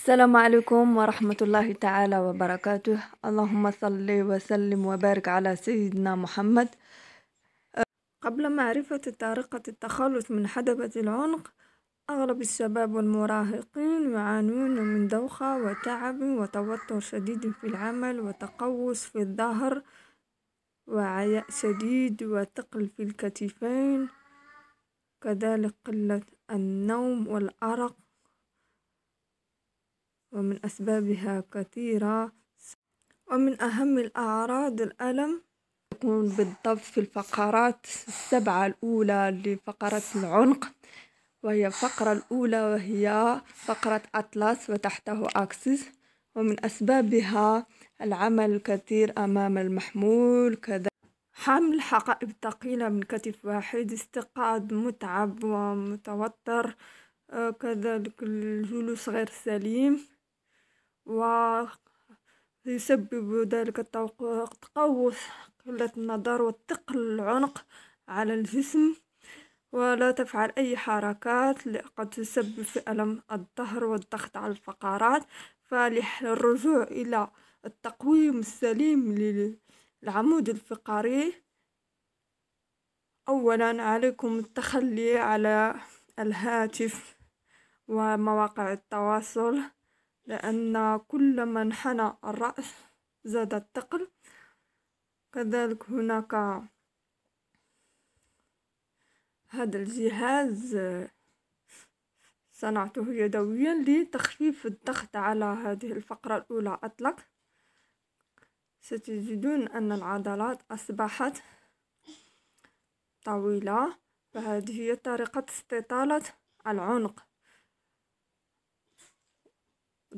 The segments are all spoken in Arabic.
السلام عليكم ورحمة الله تعالى وبركاته اللهم صل وسلم وبارك على سيدنا محمد قبل معرفة طريقة التخلص من حدبة العنق أغلب الشباب والمراهقين يعانون من دوخة وتعب وتوتر شديد في العمل وتقوس في الظهر وعياء شديد وثقل في الكتفين كذلك قلة النوم والأرق ومن أسبابها كثيرة ومن أهم الأعراض الألم يكون بالضبط في الفقرات السبعة الأولى لفقرة العنق وهي الفقرة الأولى وهي فقرة أطلس وتحته أكسس ومن أسبابها العمل الكثير أمام المحمول كذا حمل حقائب ثقيلة من كتف واحد استيقاظ متعب ومتوتر آه، كذلك الجلوس غير سليم ويسبب ذلك التقوس قلة النظر والثقل العنق على الجسم ولا تفعل أي حركات قد تسبب في ألم الظهر والضغط على الفقرات فالرجوع إلى التقويم السليم للعمود الفقري أولا عليكم التخلي على الهاتف ومواقع التواصل لأن كل ما انحنى الرأس زاد الثقل كذلك هناك هذا الجهاز صنعته يدويا لتخفيف الضغط على هذه الفقرة الأولى أطلق ستجدون أن العضلات أصبحت طويلة فهذه هي طريقة استطالة العنق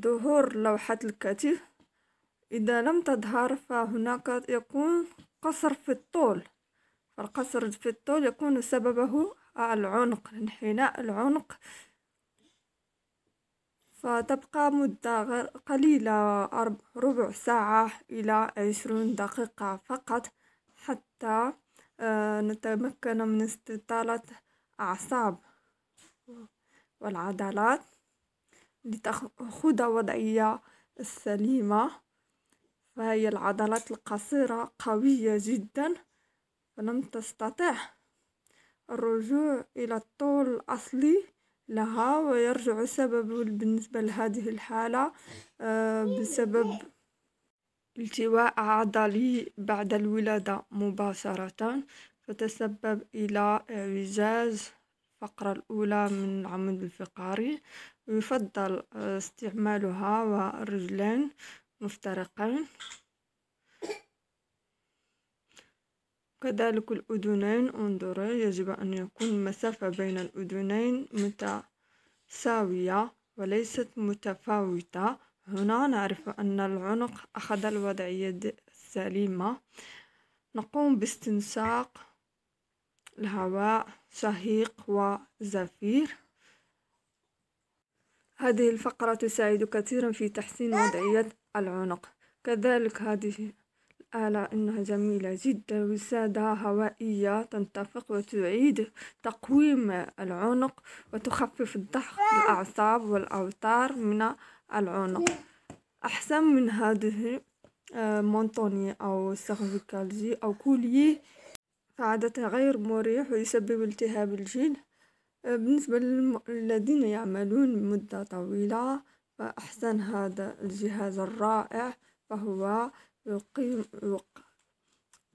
ظهور لوحة الكتف إذا لم تظهر فهناك يكون قصر في الطول فالقصر في الطول يكون سببه العنق انحناء العنق فتبقى مدة قليلة ربع ساعة إلى عشرون دقيقة فقط حتى آه، نتمكن من استطالة أعصاب والعضلات لتأخذ وضعية سليمة فهي العضلات القصيرة قوية جدا فلم تستطع الرجوع إلى الطول الأصلي لها ويرجع سبب بالنسبة لهذه الحالة آه، بسبب التواء عضلي بعد الولادة مباشرة فتسبب إلى اعوجاج الفقرة الأولى من العمود الفقري يفضل آه، استعمالها والرجلين مفترقين كذلك الأذنين انظر يجب أن يكون المسافة بين الأذنين متساوية وليست متفاوتة هنا نعرف أن العنق أخذ الوضعية السليمة نقوم باستنساق الهواء شهيق وزفير هذه الفقرة تساعد كثيرا في تحسين وضعية العنق كذلك هذه الآلة إنها جميلة جدا وسادة هوائية تنتفق وتعيد تقويم العنق وتخفف الضحك الأعصاب والأوتار من العنق أحسن من هذه آه، مونتوني أو سيرفيكالجي أو كوليي فعادة غير مريح ويسبب التهاب الجلد بالنسبة للذين يعملون مدة طويلة فأحسن هذا الجهاز الرائع فهو يقيم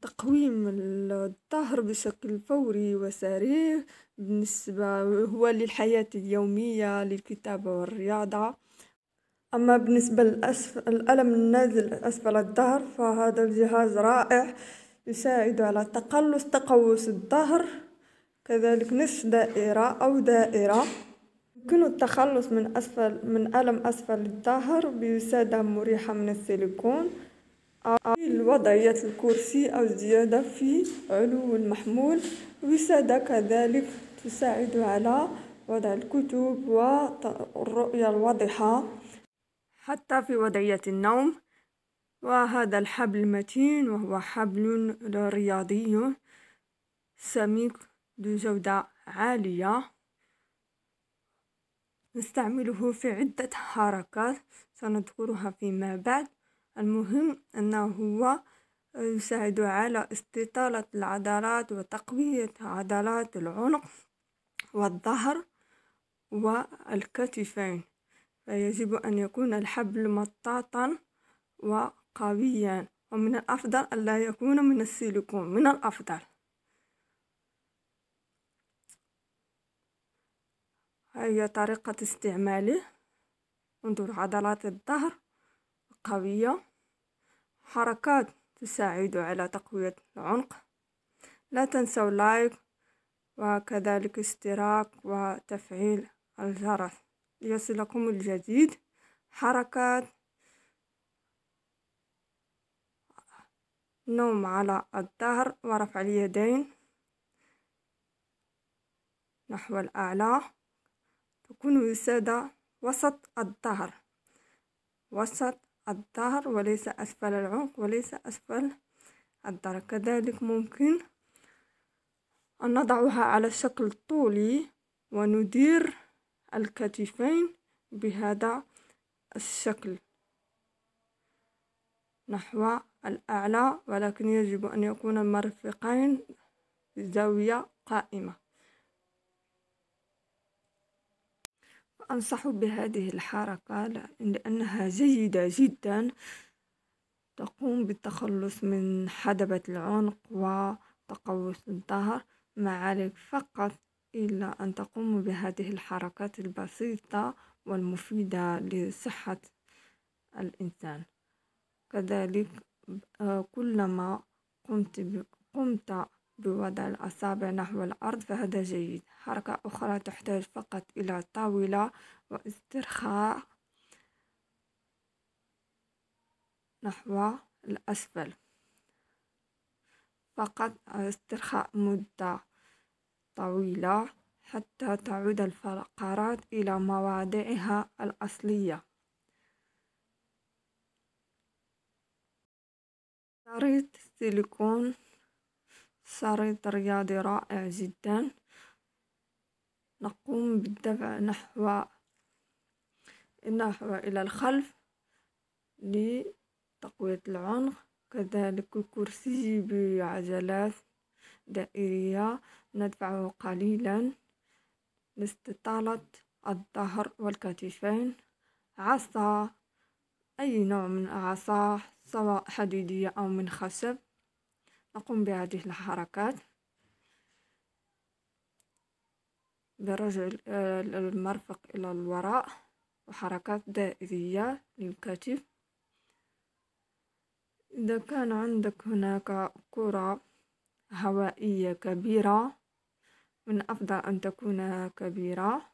تقويم الظهر بشكل فوري وسريع بالنسبة هو للحياة اليومية للكتابة والرياضة أما بالنسبة للألم الألم النازل أسفل الظهر فهذا الجهاز رائع يساعد على تقلص تقوس الظهر كذلك نصف دائرة أو دائرة يمكن التخلص من أسفل من ألم أسفل الظهر بوسادة مريحة من السيليكون أو وضعية الكرسي أو زيادة في علو المحمول وسادة كذلك تساعد على وضع الكتب والرؤية الواضحة حتى في وضعية النوم وهذا الحبل متين وهو حبل رياضي سميك ذو جودة عالية نستعمله في عدة حركات سنذكرها فيما بعد المهم أنه هو يساعد على استطالة العضلات وتقوية عضلات العنق والظهر والكتفين فيجب أن يكون الحبل مطاطا وقويا ومن الأفضل ألا يكون من السيليكون من الأفضل هي طريقة استعماله انظر عضلات الظهر قوية حركات تساعد على تقوية العنق لا تنسوا لايك وكذلك اشتراك وتفعيل الجرس ليصلكم الجديد حركات نوم على الظهر ورفع اليدين نحو الأعلى تكون وسادة وسط الظهر وسط الظهر وليس أسفل العنق وليس أسفل الظهر كذلك ممكن أن نضعها على شكل طولي وندير الكتفين بهذا الشكل نحو الأعلى ولكن يجب أن يكون المرفقين زاوية قائمة أنصح بهذه الحركة لأنها جيدة جدا تقوم بالتخلص من حدبة العنق وتقوس الظهر ما عليك فقط إلا أن تقوم بهذه الحركات البسيطة والمفيدة لصحة الإنسان كذلك آه، كلما قمت قمت بوضع الأصابع نحو الأرض فهذا جيد حركة أخرى تحتاج فقط إلى طاولة واسترخاء نحو الأسفل فقط استرخاء مدة طويلة حتى تعود الفقرات إلى مواضعها الأصلية شريط سيليكون سريط رياضي رائع جدا نقوم بالدفع نحو نحو إلى الخلف لتقوية العنق كذلك الكرسي بعجلات دائرية ندفعه قليلا لاستطالة الظهر والكتفين عصا أي نوع من العصا سواء حديدية أو من خشب أقوم بهذه الحركات برجع المرفق إلى الوراء وحركات دائرية للكتف إذا كان عندك هناك كرة هوائية كبيرة من أفضل أن تكون كبيرة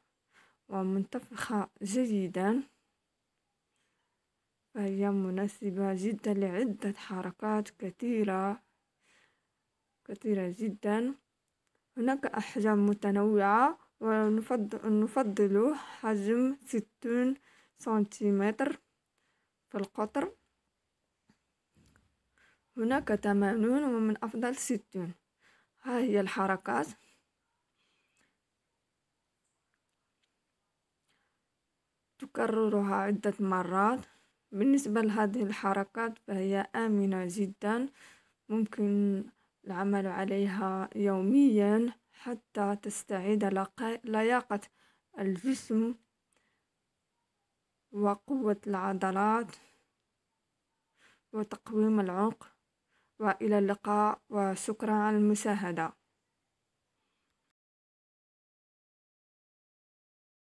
ومنتفخة جيدا فهي مناسبة جدا لعدة حركات كثيرة كثيرة جدا هناك أحجام متنوعة ونفضل حجم ستون سنتيمتر في القطر هناك ثمانون ومن أفضل ستون ها هي الحركات تكررها عدة مرات بالنسبة لهذه الحركات فهي آمنة جدا ممكن العمل عليها يوميا حتى تستعيد لياقة الجسم وقوة العضلات وتقويم العنق وإلى اللقاء وشكرا على المشاهدة